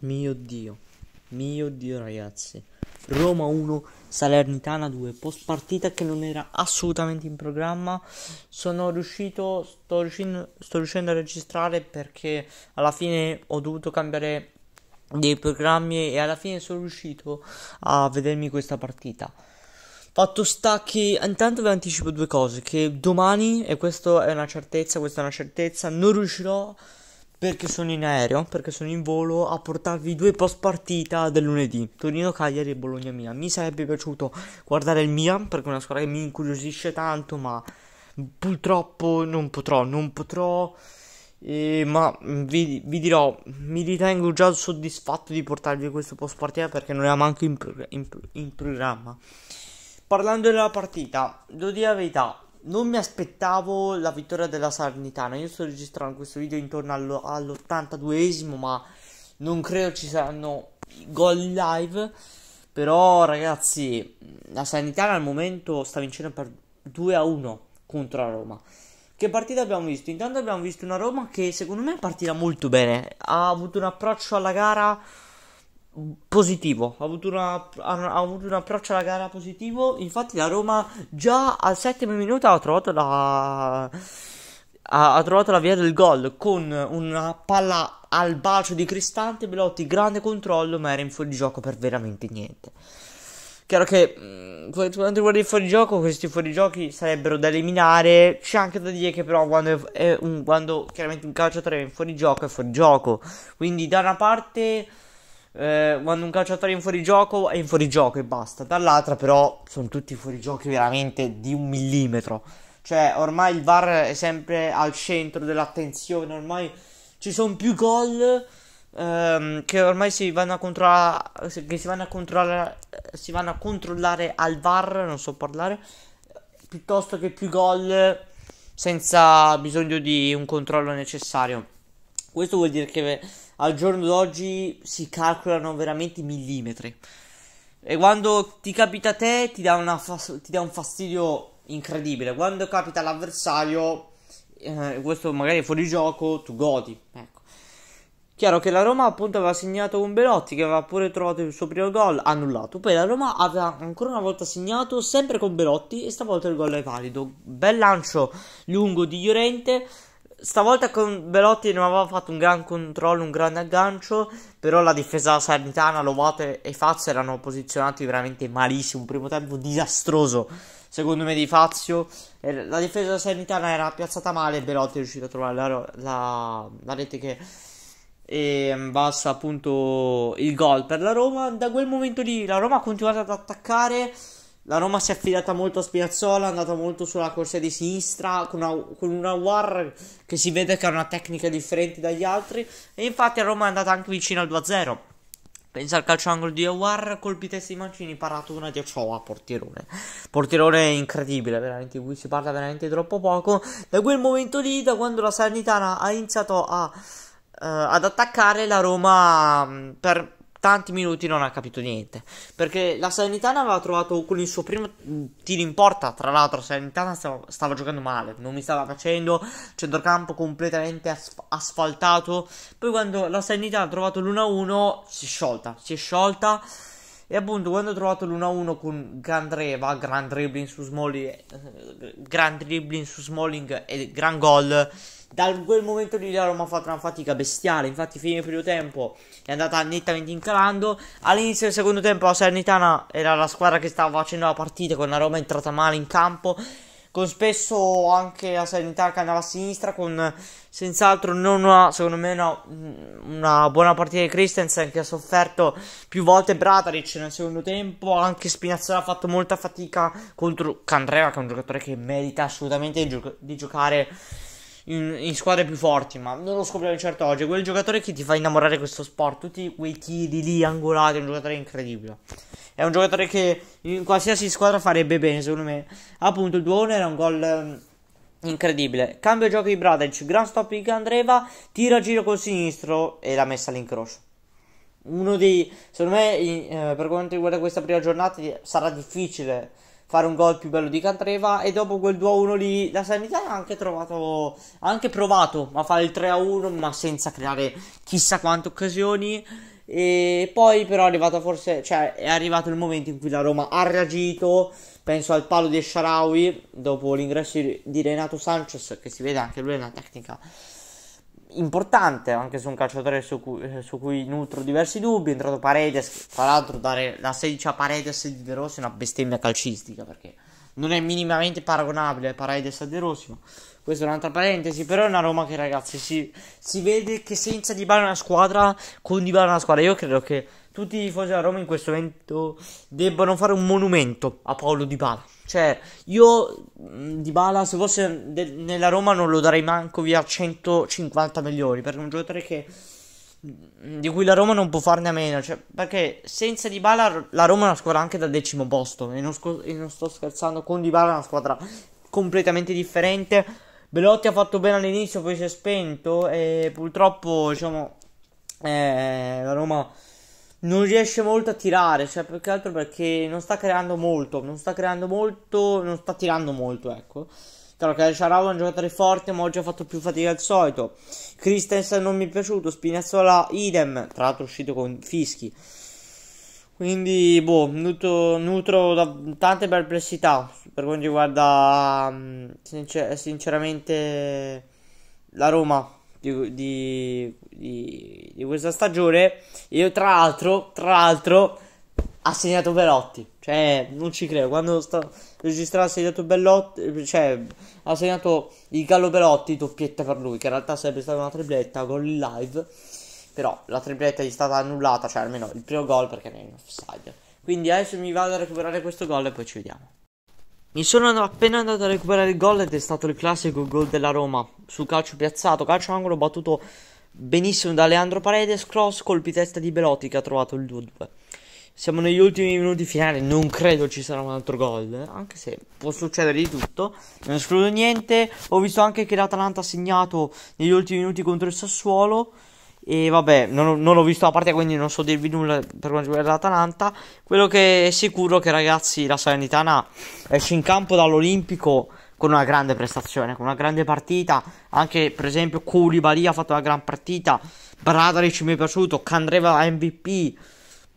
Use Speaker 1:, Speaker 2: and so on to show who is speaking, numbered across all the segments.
Speaker 1: Mio Dio, mio Dio ragazzi. Roma 1, Salernitana 2, post partita che non era assolutamente in programma. Sono riuscito, sto riuscendo, sto riuscendo a registrare perché alla fine ho dovuto cambiare dei programmi e alla fine sono riuscito a vedermi questa partita. Fatto sta che intanto vi anticipo due cose, che domani, e questa è una certezza, questa è una certezza, non riuscirò a perché sono in aereo, perché sono in volo a portarvi due post partita del lunedì, Torino-Cagliari e Bologna-Milan. Mi sarebbe piaciuto guardare il Mia, perché è una squadra che mi incuriosisce tanto, ma purtroppo non potrò, non potrò. E, ma mm, vi, vi, dirò, mi ritengo già soddisfatto di portarvi questo post partita perché non era manco in, in, in programma. Parlando della partita, devo dire la verità, non mi aspettavo la vittoria della Salernitana. Io sto registrando questo video intorno allo, all'82esimo, ma non credo ci saranno gol live. Però, ragazzi, la Salernitana al momento sta vincendo per 2 a 1 contro la Roma. Che partita abbiamo visto? Intanto abbiamo visto una Roma che secondo me è partita molto bene. Ha avuto un approccio alla gara positivo, ha avuto, una, ha avuto, un approccio alla gara positivo. Infatti, la Roma già al settimo minuto ha trovato la, ha, ha trovato la via del gol con una palla al bacio di Cristante. Belotti, grande controllo, ma era in fuorigioco per veramente niente. Chiaro che mm, per quanto riguarda il fuorigioco, questi fuorigiochi sarebbero da eliminare. C'è anche da dire che, però, quando, è, un, quando chiaramente un calciatore è in fuorigioco, è fuorigioco. Quindi, da una parte eh, quando un calciatore è in fuorigioco è in fuorigioco e basta. Dall'altra però sono tutti fuorigiochi veramente di un millimetro. Cioè ormai il VAR è sempre al centro dell'attenzione, ormai ci sono più gol ehm, che ormai si vanno a controllare che si vanno a controllare si vanno a controllare al VAR, non so parlare, piuttosto che più gol senza bisogno di un controllo necessario. Questo vuol dire che al giorno d'oggi si calcolano veramente i millimetri. E quando ti capita a te ti dà, fas- ti dà un fastidio incredibile. Quando capita all'avversario, eh, questo magari è fuori gioco, tu godi. Ecco. Chiaro che la Roma appunto aveva segnato un Belotti che aveva pure trovato il suo primo gol annullato. Poi la Roma aveva ancora una volta segnato sempre con Belotti e stavolta il gol è valido. Bel lancio lungo di Llorente Stavolta con Belotti non aveva fatto un gran controllo, un grande aggancio, però la difesa sanitana, Lovato e Fazio erano posizionati veramente malissimo, un primo tempo disastroso secondo me di Fazio. La difesa sanitana era piazzata male e Belotti è riuscito a trovare la, la, la rete che e ehm, basta appunto il gol per la Roma. Da quel momento lì la Roma ha continuato ad attaccare la Roma si è affidata molto a Spinazzola, è andata molto sulla corsia di sinistra, con una, con una War che si vede che ha una tecnica differente dagli altri. E infatti a Roma è andata anche vicino al 2-0. Pensa al calcio angolo di Awar, colpi testi di mancini, parato una di Ochoa, portierone. Portierone incredibile, veramente, di cui si parla veramente troppo poco. Da quel momento lì, da quando la Sanitana ha iniziato a, uh, ad attaccare, la Roma mm, per tanti minuti non ha capito niente. Perché la Salernitana aveva trovato con il suo primo tiro in porta. Tra l'altro, la Salernitana stava, stava, giocando male, non mi stava facendo. Centrocampo completamente asf- asfaltato. Poi, quando la Salernitana ha trovato l'1-1, si è sciolta. Si è sciolta. E appunto, quando ha trovato l'1-1 con Gandreva, gran dribbling su Smalling, eh, gran dribbling su Smalling e Grand gol da quel momento lì la Roma ha fatto una fatica bestiale. Infatti, fine primo tempo è andata nettamente incalando. All'inizio del secondo tempo, la Salernitana era la squadra che stava facendo la partita con la Roma entrata male in campo. Con spesso anche la Salernitana che andava a sinistra, con senz'altro non una, secondo me, una, una buona partita di Christensen che ha sofferto più volte Brataric nel secondo tempo. Anche Spinazzola ha fatto molta fatica contro Candreva, che è un giocatore che merita assolutamente di, gio- di giocare in, in, squadre più forti, ma non lo scopriamo certo oggi. È Quel giocatore che ti fa innamorare questo sport, tutti quei tiri lì angolati, è un giocatore incredibile. È un giocatore che in qualsiasi squadra farebbe bene, secondo me. Appunto, il 2-1 era un gol ehm, incredibile. Cambio gioco di Bradic, gran stop di Andreva, tira a giro col sinistro e la messa all'incrocio uno dei secondo me eh, per quanto riguarda questa prima giornata sarà difficile fare un gol più bello di Cantreva e dopo quel 2-1 lì la Sanità ha anche trovato ha anche provato a fare il 3-1 ma senza creare chissà quante occasioni e poi però è arrivato forse cioè è arrivato il momento in cui la Roma ha reagito penso al palo di Esharawi dopo l'ingresso di Renato Sanchez che si vede anche lui è una tecnica importante anche su un calciatore su cui, eh, su cui, nutro diversi dubbi. È entrato Paredes, tra l'altro, dare la 16 a Paredes di De Rossi è una bestemmia calcistica perché non è minimamente paragonabile Paredes a De Rossi. Ma questa è un'altra parentesi. Però è una Roma che, ragazzi, si, si vede che senza Dybala una squadra, con Dybala una squadra, io credo che tutti i tifosi a Roma in questo momento debbano fare un monumento a Paolo Di Bala. Cioè, io Di Bala, se fosse de- nella Roma, non lo darei manco via 150 milioni per un giocatore che di cui la Roma non può farne a meno. Cioè, perché senza Di Bala la Roma è una squadra anche dal decimo posto. E non, sc- e non sto scherzando, con Di Bala è una squadra completamente differente. Belotti ha fatto bene all'inizio, poi si è spento e purtroppo, diciamo, eh, la Roma non riesce molto a tirare, cioè più che altro perché non sta creando molto, non sta creando molto, non sta tirando molto, ecco. Tra che Sharau è un giocatore forte, ma oggi ha fatto più fatica al solito. Christensen non mi è piaciuto, Spinazzola idem, tra l'altro è uscito con fischi. Quindi, boh, nutro, nutro da tante perplessità per quanto riguarda mm, sincer- sinceramente la Roma di, di, di, di questa stagione. Io, tra l'altro, tra l'altro, ha segnato Velotti. Cioè, non ci credo. Quando sta registrando ha segnato Bellotti, cioè, ha segnato il Gallo Velotti, doppietta per lui, che in realtà sarebbe stata una tripletta con il live. Però la tripletta gli è stata annullata, cioè almeno il primo gol perché era in offside. Quindi adesso mi vado a recuperare questo gol e poi ci vediamo. Mi sono appena andato a recuperare il gol ed è stato il classico gol della Roma. sul calcio piazzato, calcio angolo battuto benissimo da Leandro Paredes, cross, colpi testa di Belotti che ha trovato il 2-2. Siamo negli ultimi minuti finali, non credo ci sarà un altro gol, eh? anche se può succedere di tutto, non escludo niente. Ho visto anche che l'Atalanta ha segnato negli ultimi minuti contro il Sassuolo. E vabbè, non, non l'ho visto la partita, quindi non so dirvi nulla per quanto riguarda l'Atalanta. Quello che è sicuro è che, ragazzi, la Salernitana esce in campo dall'Olimpico con una grande prestazione, con una grande partita. Anche, per esempio, Koulibaly ha fatto una gran partita. Bradaric mi è piaciuto, Candreva MVP.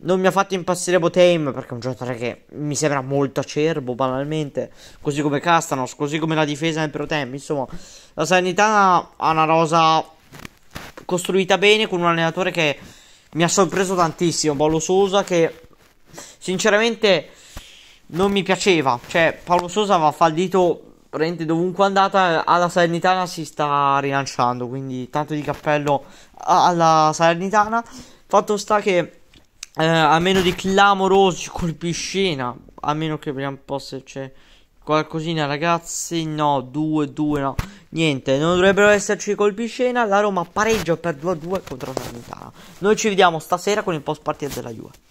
Speaker 1: Non mi ha fatto impazzire Boteim perché è un giocatore che mi sembra molto acerbo, banalmente. Così come Castanos, così come la difesa nel Protem. Insomma, la Salernitana ha una rosa costruita bene con un allenatore che mi ha sorpreso tantissimo, Paolo Sosa, che sinceramente non mi piaceva. Cioè, Paolo Sosa va fallito praticamente dovunque è andata alla Salernitana si sta rilanciando, quindi tanto di cappello alla Salernitana. Fatto sta che eh, a meno di clamorosi colpi scena, a meno che vediamo un po' se c'è cioè, qualcosina ragazzi, no, 2-2 no. Niente, non dovrebbero esserci colpi scena. La Roma pareggia per 2-2 contro la Salernitana. Noi ci vediamo stasera con il post partita della Juve.